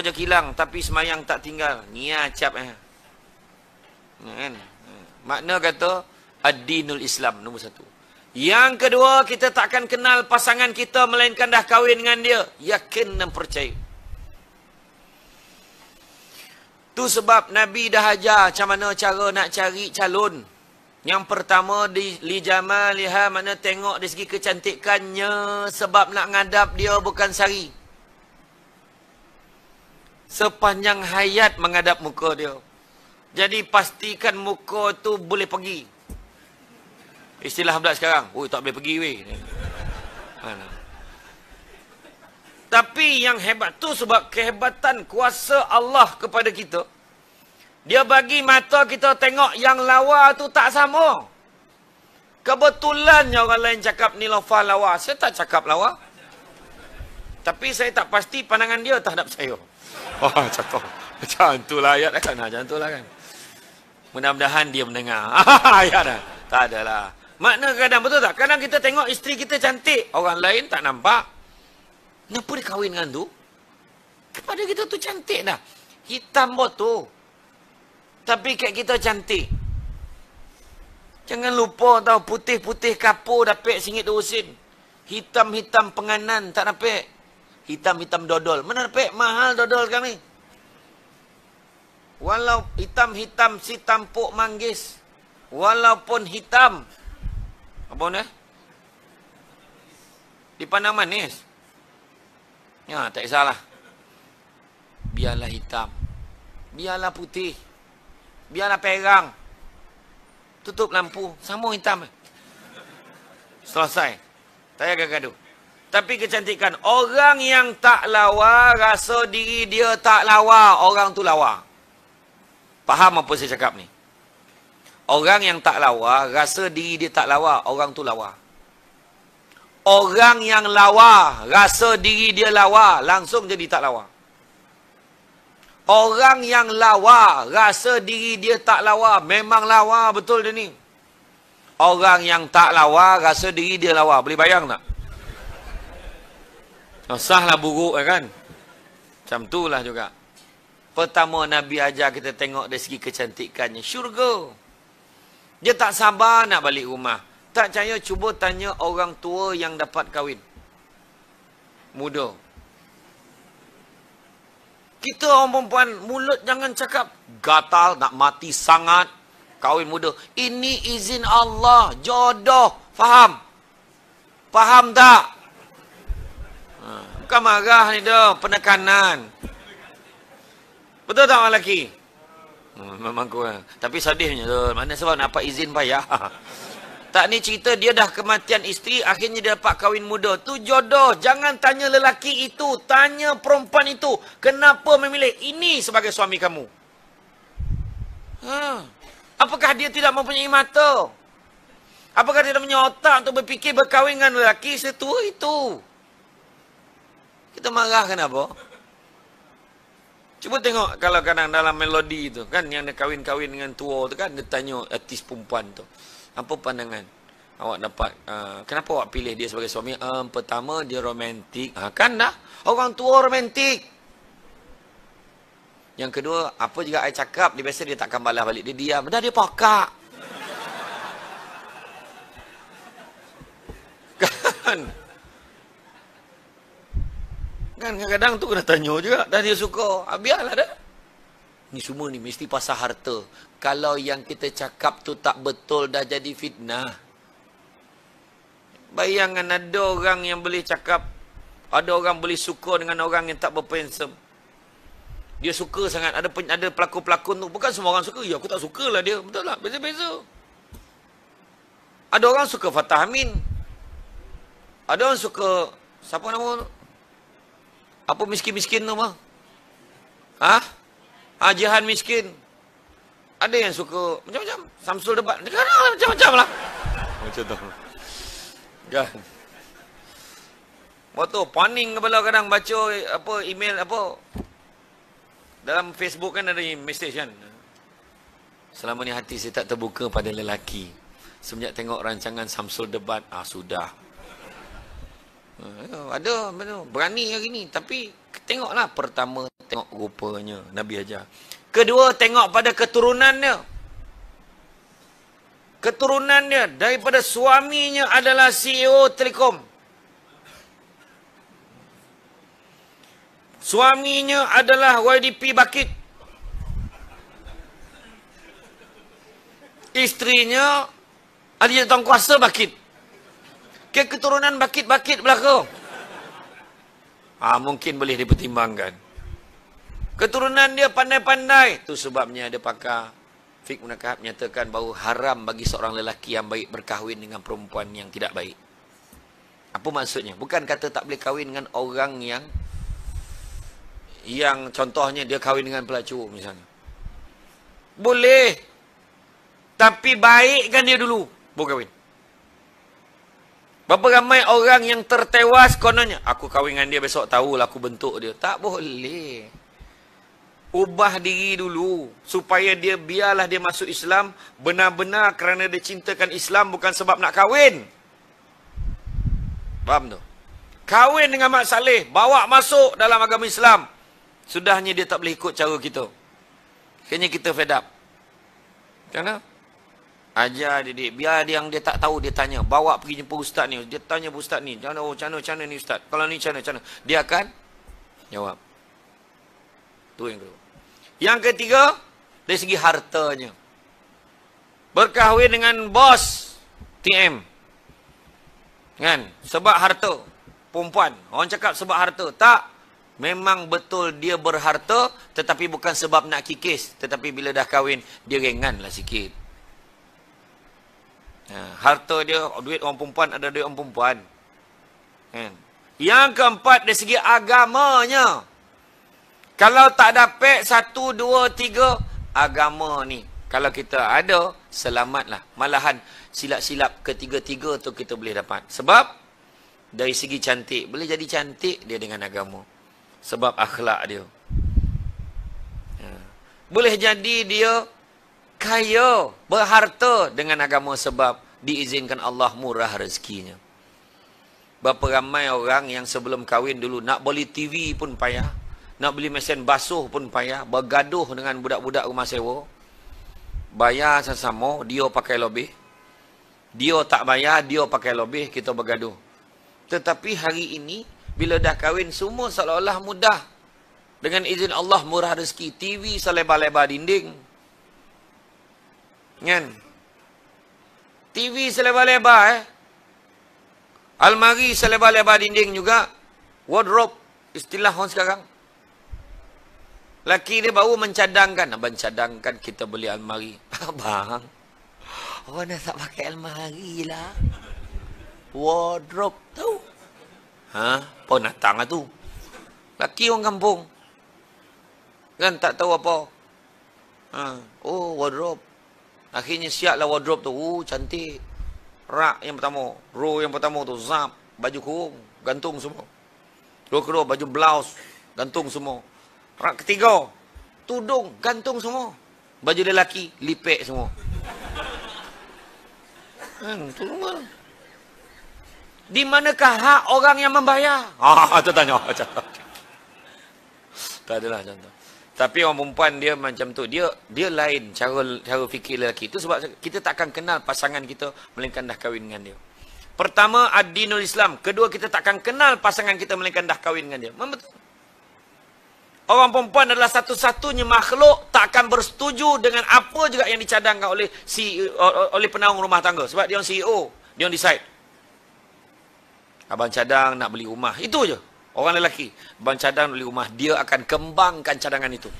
kerja kilang tapi semayang tak tinggal Nia cap eh kan makna kata ad-dinul islam nombor satu yang kedua kita takkan kenal pasangan kita melainkan dah kahwin dengan dia yakin dan percaya tu sebab nabi dah ajar macam mana cara nak cari calon yang pertama di li jamaliha mana tengok dari segi kecantikannya sebab nak ngadap dia bukan sari sepanjang hayat menghadap muka dia. Jadi pastikan muka tu boleh pergi. Istilah belak sekarang. Oi tak boleh pergi weh. Tapi yang hebat tu sebab kehebatan kuasa Allah kepada kita. Dia bagi mata kita tengok yang lawa tu tak sama. Kebetulannya orang lain cakap ni lawa lawa. Saya tak cakap lawa. Tapi saya tak pasti pandangan dia terhadap saya. Oh, cakap. Macam tu lah ayat kan. Ha, macam tu lah kan. Mudah-mudahan dia mendengar. Ya dah. Tak adalah. Makna kadang betul tak? Kadang kita tengok isteri kita cantik. Orang lain tak nampak. Kenapa dia kahwin dengan tu? Kepada kita tu cantik dah. Hitam tu. Tapi kat kita cantik. Jangan lupa tau putih-putih kapur dapat singit dua sen. Hitam-hitam penganan tak dapat hitam-hitam dodol. Benar, Pak? Mahal dodol kami. Walau hitam-hitam si tampuk manggis. Walaupun hitam. Apa ni? Dipandang manis. Ya, tak salah. Biarlah hitam. Biarlah putih. Biarlah perang. Tutup lampu. Sama hitam. Selesai. Tak payah gaduh tapi kecantikan. Orang yang tak lawa, rasa diri dia tak lawa, orang tu lawa. Faham apa saya cakap ni? Orang yang tak lawa, rasa diri dia tak lawa, orang tu lawa. Orang yang lawa, rasa diri dia lawa, langsung jadi tak lawa. Orang yang lawa, rasa diri dia tak lawa, memang lawa betul dia ni. Orang yang tak lawa, rasa diri dia lawa. Boleh bayang tak? lah buruk eh, kan? Macam lah juga. Pertama Nabi ajar kita tengok dari segi kecantikannya. Syurga. Dia tak sabar nak balik rumah. Tak percaya cuba tanya orang tua yang dapat kahwin. Muda. Kita orang perempuan mulut jangan cakap gatal nak mati sangat kahwin muda. Ini izin Allah, jodoh. Faham? Faham tak? bukan marah ni dah, penekanan. Betul tak orang lelaki? Hmm, memang kurang. Eh. Tapi sadisnya tu, mana sebab nak dapat izin payah. Tak ni cerita dia dah kematian isteri, akhirnya dia dapat kahwin muda. Tu jodoh, jangan tanya lelaki itu, tanya perempuan itu. Kenapa memilih ini sebagai suami kamu? Hmm. Apakah dia tidak mempunyai mata? Apakah dia tidak punya otak untuk berfikir berkahwin dengan lelaki setua itu? Itu. Kita marah kenapa? Cuba tengok kalau kadang dalam melodi itu kan yang dia kahwin-kahwin dengan tua tu kan dia tanya artis perempuan tu. Apa pandangan? Awak dapat uh, kenapa awak pilih dia sebagai suami? Um, pertama dia romantik. Ha, kan dah. Orang tua romantik. Yang kedua, apa juga saya cakap, dia biasa dia takkan balas balik. Dia diam. Dah dia pakak. kan? Kan kadang-kadang tu kena tanya juga. Dah dia suka. Ha, biarlah dah. Ni semua ni mesti pasal harta. Kalau yang kita cakap tu tak betul dah jadi fitnah. Bayangkan ada orang yang boleh cakap. Ada orang boleh suka dengan orang yang tak berpensem. Dia suka sangat. Ada ada pelakon-pelakon tu. Bukan semua orang suka. Ya aku tak suka lah dia. Betul lah. Beza-beza. Ada orang suka Fatah Amin. Ada orang suka... Siapa nama apa miskin-miskin tu mah? Ha? Hajihan miskin. Ada yang suka macam-macam. Samsul debat. Lah, macam-macam lah. Macam tu. Kan? Waktu paning kepala kadang baca apa email apa. Dalam Facebook kan ada message kan. Selama ni hati saya tak terbuka pada lelaki. Semenjak tengok rancangan Samsul debat, ah sudah ada benda berani hari ni tapi tengoklah pertama tengok rupanya nabi aja. kedua tengok pada keturunannya keturunannya daripada suaminya adalah CEO Telekom suaminya adalah YDP Bakit istrinya Alia Tuan Kuasa Bakit ke keturunan bakit-bakit belakang. Ha, mungkin boleh dipertimbangkan. Keturunan dia pandai-pandai. Itu sebabnya ada pakar. Fik Munakahab menyatakan bahawa haram bagi seorang lelaki yang baik berkahwin dengan perempuan yang tidak baik. Apa maksudnya? Bukan kata tak boleh kahwin dengan orang yang yang contohnya dia kahwin dengan pelacu, misalnya. Boleh. Tapi baikkan dia dulu. Bukan kahwin. Berapa ramai orang yang tertewas kononnya. Aku kahwin dengan dia besok tahulah aku bentuk dia. Tak boleh. Ubah diri dulu. Supaya dia biarlah dia masuk Islam. Benar-benar kerana dia cintakan Islam bukan sebab nak kahwin. Faham tu? Kahwin dengan Mak Saleh. Bawa masuk dalam agama Islam. Sudahnya dia tak boleh ikut cara kita. Kayaknya kita fed up. Kenapa? Ajar didik Biar dia yang dia tak tahu Dia tanya Bawa pergi jumpa ustaz ni Dia tanya ustaz ni Cana, Oh cana cana ni ustaz Kalau ni cana cana Dia akan Jawab Tu yang kedua Yang ketiga Dari segi hartanya Berkahwin dengan bos TM Kan Sebab harta Perempuan Orang cakap sebab harta Tak Memang betul dia berharta Tetapi bukan sebab nak kikis Tetapi bila dah kahwin Dia ringan lah sikit Ha, harta dia, duit orang perempuan ada duit orang perempuan. Kan? Yang keempat dari segi agamanya. Kalau tak dapat satu, dua, tiga agama ni. Kalau kita ada, selamatlah. Malahan silap-silap ketiga-tiga tu kita boleh dapat. Sebab dari segi cantik. Boleh jadi cantik dia dengan agama. Sebab akhlak dia. Ha. Boleh jadi dia kaya, berharta dengan agama sebab diizinkan Allah murah rezekinya. Berapa ramai orang yang sebelum kahwin dulu nak beli TV pun payah, nak beli mesin basuh pun payah, bergaduh dengan budak-budak rumah sewa. Bayar sesama, dia pakai lebih. Dia tak bayar, dia pakai lebih, kita bergaduh. Tetapi hari ini, bila dah kahwin, semua seolah-olah mudah. Dengan izin Allah murah rezeki. TV selebar-lebar dinding, Kan? TV selebar-lebar eh. Almari selebar-lebar dinding juga. Wardrobe istilah orang sekarang. Laki dia baru mencadangkan. Mencadangkan kita beli almari. Abang. awak nak tak pakai almari lah. Wardrobe ha? Lah tu. Ha? Pun datang tu. Laki orang kampung. Kan tak tahu apa. Ha. Oh, wardrobe. Akhirnya siaplah wardrobe tu. Uh, cantik. Rak yang pertama. Row yang pertama tu. Zap. Baju kurung. Gantung semua. Dua kedua. Baju blouse. Gantung semua. Rak ketiga. Tudung. Gantung semua. Baju lelaki. Lipek semua. Hmm, tu semua. Di manakah hak orang yang membayar? Ah, tu tanya. Tak adalah contoh. Tapi orang perempuan dia macam tu. Dia dia lain cara cara fikir lelaki. Itu sebab kita tak akan kenal pasangan kita melainkan dah kahwin dengan dia. Pertama, ad-dinul Islam. Kedua, kita tak akan kenal pasangan kita melainkan dah kahwin dengan dia. Memang betul. Orang perempuan adalah satu-satunya makhluk tak akan bersetuju dengan apa juga yang dicadangkan oleh si oleh penanggung rumah tangga. Sebab dia orang CEO. Dia orang decide. Abang cadang nak beli rumah. Itu je. Orang lelaki, bang cadang beli rumah, dia akan kembangkan cadangan itu.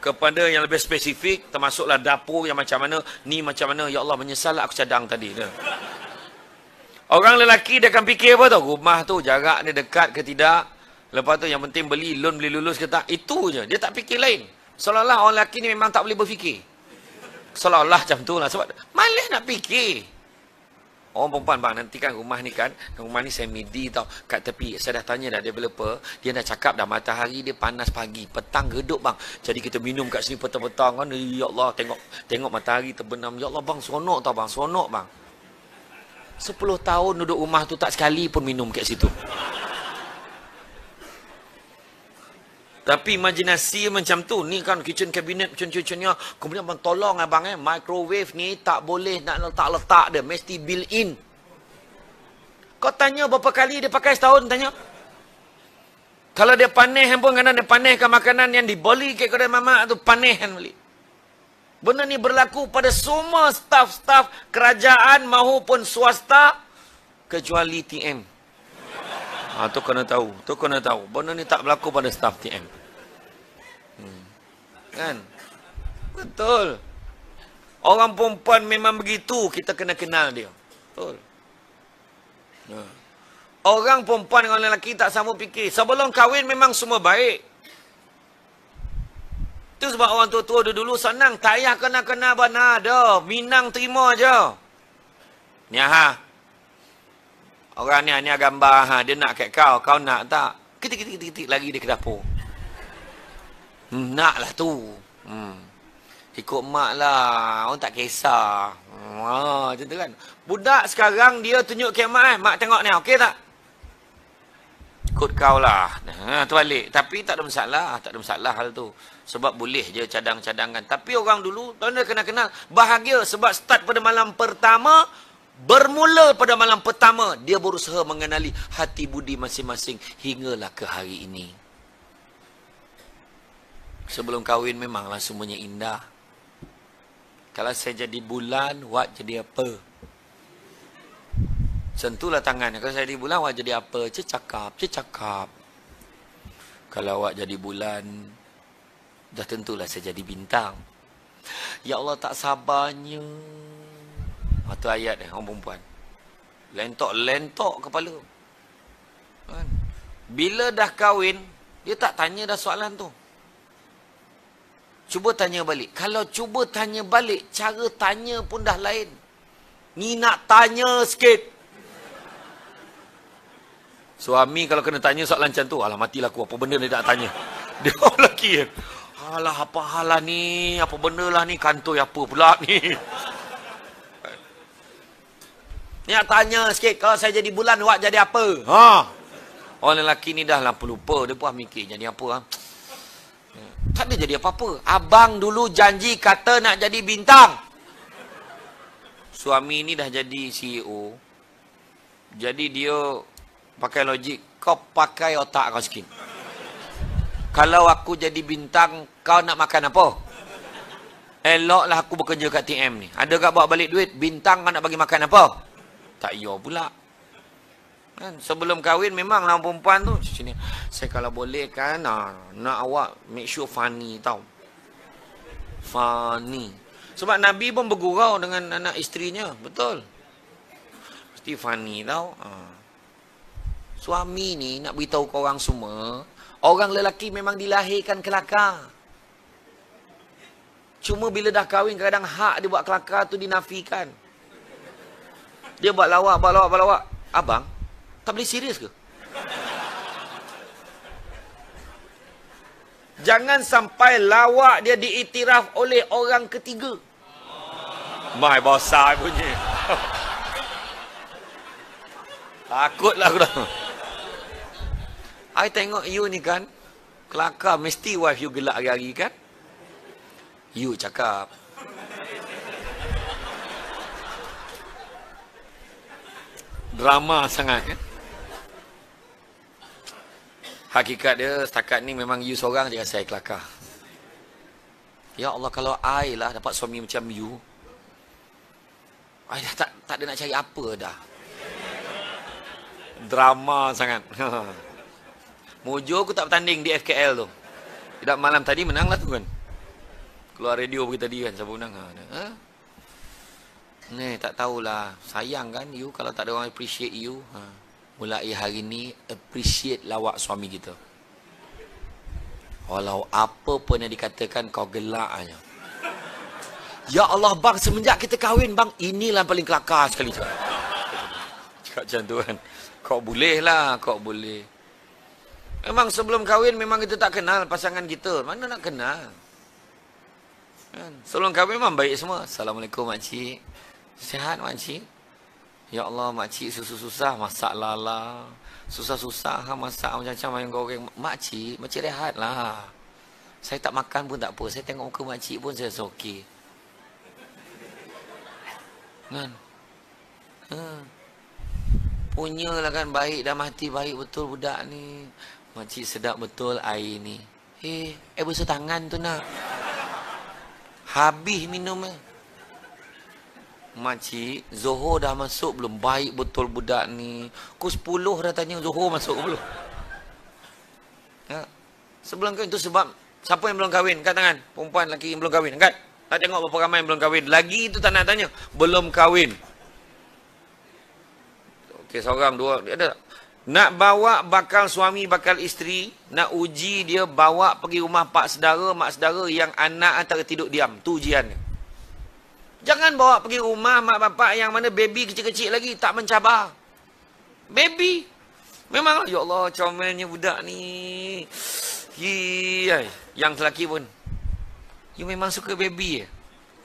Kepada yang lebih spesifik, termasuklah dapur yang macam mana, ni macam mana, ya Allah menyesal lah aku cadang tadi. Orang lelaki dia akan fikir apa tau, rumah tu jarak dia dekat ke tidak. Lepas tu yang penting beli loan, beli lulus ke tak, itu je. Dia tak fikir lain. Seolah-olah orang lelaki ni memang tak boleh berfikir. Seolah-olah macam tu lah. Sebab malah nak fikir. Orang perempuan bang nanti kan. kan rumah ni kan Rumah ni semi D tau Kat tepi Saya dah tanya dah developer Dia dah cakap dah matahari dia panas pagi Petang geduk bang Jadi kita minum kat sini petang-petang kan eh, Ya Allah tengok Tengok matahari terbenam Ya Allah bang seronok tau bang Seronok bang 10 tahun duduk rumah tu tak sekali pun minum kat situ Tapi imajinasi macam tu. Ni kan kitchen cabinet macam-macamnya. Kemudian abang tolong abang eh. Microwave ni tak boleh nak letak-letak dia. Mesti built in. Kau tanya berapa kali dia pakai setahun. Tanya. Kalau dia panih handphone kanan. Dia panihkan makanan yang dibeli ke kedai mama tu. Panih handphone. Benda ni berlaku pada semua staff-staff kerajaan maupun swasta kecuali TM. Ha, ah, tu kena tahu, tu kena tahu. Benda ni tak berlaku pada staff TM kan betul orang perempuan memang begitu kita kena kenal dia betul ha. orang perempuan dengan lelaki tak sama fikir sebelum kahwin memang semua baik itu sebab orang tua-tua dulu senang tak payah kena kena benda ada minang terima aja. ni ha orang ni ah, ni gambar ha dia nak kat kau kau nak tak ketik ketik ketik lagi dia ke dapur Hmm, nak lah tu. Hmm. Ikut mak lah. Orang tak kisah. Hmm, ha, macam tu kan. Budak sekarang dia tunjuk ke mak eh. Mak tengok ni. Okey tak? Ikut kau lah. Ha, tu balik. Tapi tak ada masalah. Tak ada masalah hal tu. Sebab boleh je cadang-cadangan. Tapi orang dulu, tuan dia kena kenal. Bahagia sebab start pada malam pertama, bermula pada malam pertama, dia berusaha mengenali hati budi masing-masing hinggalah ke hari ini. Sebelum kahwin memanglah semuanya indah. Kalau saya jadi bulan, awak jadi apa? Sentulah tangannya. Kalau saya jadi bulan, awak jadi apa? Cik cakap, cik cakap. Kalau awak jadi bulan, dah tentulah saya jadi bintang. Ya Allah tak sabarnya. Itu ah, ayat ni, orang perempuan. Lentok, lentok kepala. Kan? Bila dah kahwin, dia tak tanya dah soalan tu. Cuba tanya balik. Kalau cuba tanya balik, cara tanya pun dah lain. Ni nak tanya sikit. Suami kalau kena tanya soalan macam tu, alah matilah aku, apa benda ni nak tanya. Dia orang lelaki kan. Alah, apa hal ni, apa benda lah ni, kantoi apa pula ni. Ni nak tanya sikit, kalau saya jadi bulan, awak jadi apa? Ha? Orang lelaki ni dah lah, lupa, dia pun mikir jadi apa. Ha? Tak ada jadi apa-apa. Abang dulu janji kata nak jadi bintang. Suami ni dah jadi CEO. Jadi dia pakai logik. Kau pakai otak kau sikit. Kalau aku jadi bintang, kau nak makan apa? Eloklah aku bekerja kat TM ni. Ada kat bawa balik duit? Bintang kau nak bagi makan apa? Tak iya pula. Kan? Sebelum kahwin memang nak lah perempuan tu. Sini. Saya kalau boleh kan ha, nak awak make sure funny tau. Funny. Sebab Nabi pun bergurau dengan anak isterinya. Betul. Mesti funny tau. Ha. Suami ni nak beritahu orang semua. Orang lelaki memang dilahirkan kelakar. Cuma bila dah kahwin kadang hak dia buat kelakar tu dinafikan. Dia buat lawak, buat lawak, buat lawak. Abang, tak boleh serius ke? Jangan sampai lawak dia diiktiraf oleh orang ketiga. My boss saya bunyi. Takutlah aku dah. I tengok you ni kan. Kelakar mesti wife you gelak hari-hari kan. You cakap. Drama sangat kan. Hakikat dia setakat ni memang you seorang je rasa saya kelakar. Ya Allah kalau I lah dapat suami macam you. I dah tak, tak ada nak cari apa dah. Drama sangat. Mojo aku tak bertanding di FKL tu. Tidak malam tadi menang lah tu kan. Keluar radio pergi tadi kan siapa menang. Ha? ha? Ni tak tahulah. Sayang kan you kalau tak ada orang appreciate you. Ha? mulai hari ni appreciate lawak suami kita walau apa pun yang dikatakan kau gelak aja. ya Allah bang semenjak kita kahwin bang inilah paling kelakar sekali cakap cakap macam tu kan kau boleh lah kau boleh memang sebelum kahwin memang kita tak kenal pasangan kita mana nak kenal kan? sebelum kahwin memang baik semua Assalamualaikum makcik sihat makcik Ya Allah, makcik susah-susah masak lala. Susah-susah ha, masak macam-macam ayam goreng. Makcik, makcik lah Saya tak makan pun tak apa. Saya tengok muka makcik pun saya rasa okey. Kan? Ha. Punyalah kan baik dah mati baik betul budak ni. Makcik sedap betul air ni. Eh, eh busa tangan tu nak. Habis minumnya. Eh. Makcik, Zohor dah masuk belum? Baik betul budak ni. Ku sepuluh dah tanya Zohor masuk belum? Ya. Sebelum kau itu sebab siapa yang belum kahwin? Angkat tangan. Perempuan lelaki yang belum kahwin. Angkat. Tak tengok berapa ramai yang belum kahwin. Lagi itu tak nak tanya. Belum kahwin. Okey, seorang, dua. Dia ada Nak bawa bakal suami, bakal isteri. Nak uji dia bawa pergi rumah pak sedara, mak sedara yang anak antara tidur diam. Tu ujiannya. Jangan bawa pergi rumah mak bapak yang mana baby kecil-kecil lagi tak mencabar. Baby. Memang, ya Allah, comelnya budak ni. Hii, yang lelaki pun. You memang suka baby ya?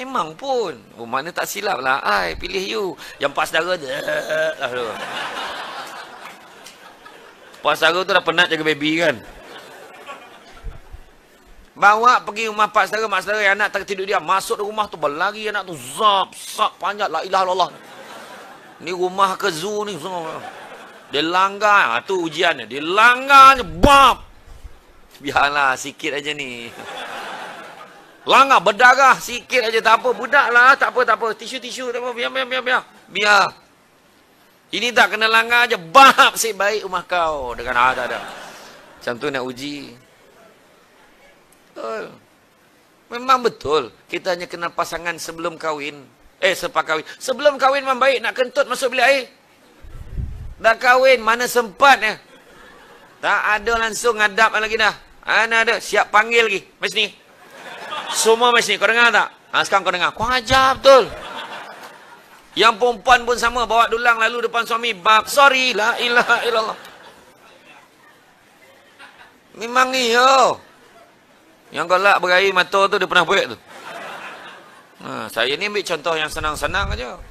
Memang pun. Oh, mana tak silap lah. I, pilih you. Yang pas darah lah tu. Lah, pas darah tu dah penat jaga baby kan? Bawa pergi rumah pak saudara, mak saudara yang anak tertidur dia. Masuk rumah tu, berlari anak tu. Zap, sap, panjat. lah ilah Allah. Ni rumah ke zoo ni. Semua. Dia langgar. Ha, tu ujian dia. Dia langgar je. Bap. Biarlah, sikit aja ni. Langgar, berdarah. Sikit aja Tak apa, budak lah. Tak apa, tak apa. Tisu, tisu. Tak apa. Biar, biar, biar. Biar. biar. Ini tak kena langgar je. Bap, si baik rumah kau. Dengan ada, ah, ada. Macam tu nak uji betul. Memang betul. Kita hanya kenal pasangan sebelum kahwin. Eh, sepak kahwin. Sebelum kahwin membaik, nak kentut masuk bilik air. Dah kahwin, mana sempat ya? Tak ada langsung ngadap lagi dah. Mana ada? Siap panggil lagi. Mas ni. Semua mas ni. Kau dengar tak? Ha, sekarang kau dengar. Kau ajar betul. Yang perempuan pun sama. Bawa dulang lalu depan suami. Bab, sorry. La ilaha illallah. Memang ni, Oh. Yang galak berair mata tu dia pernah buik tu. Ha, saya ni ambil contoh yang senang-senang aja. -senang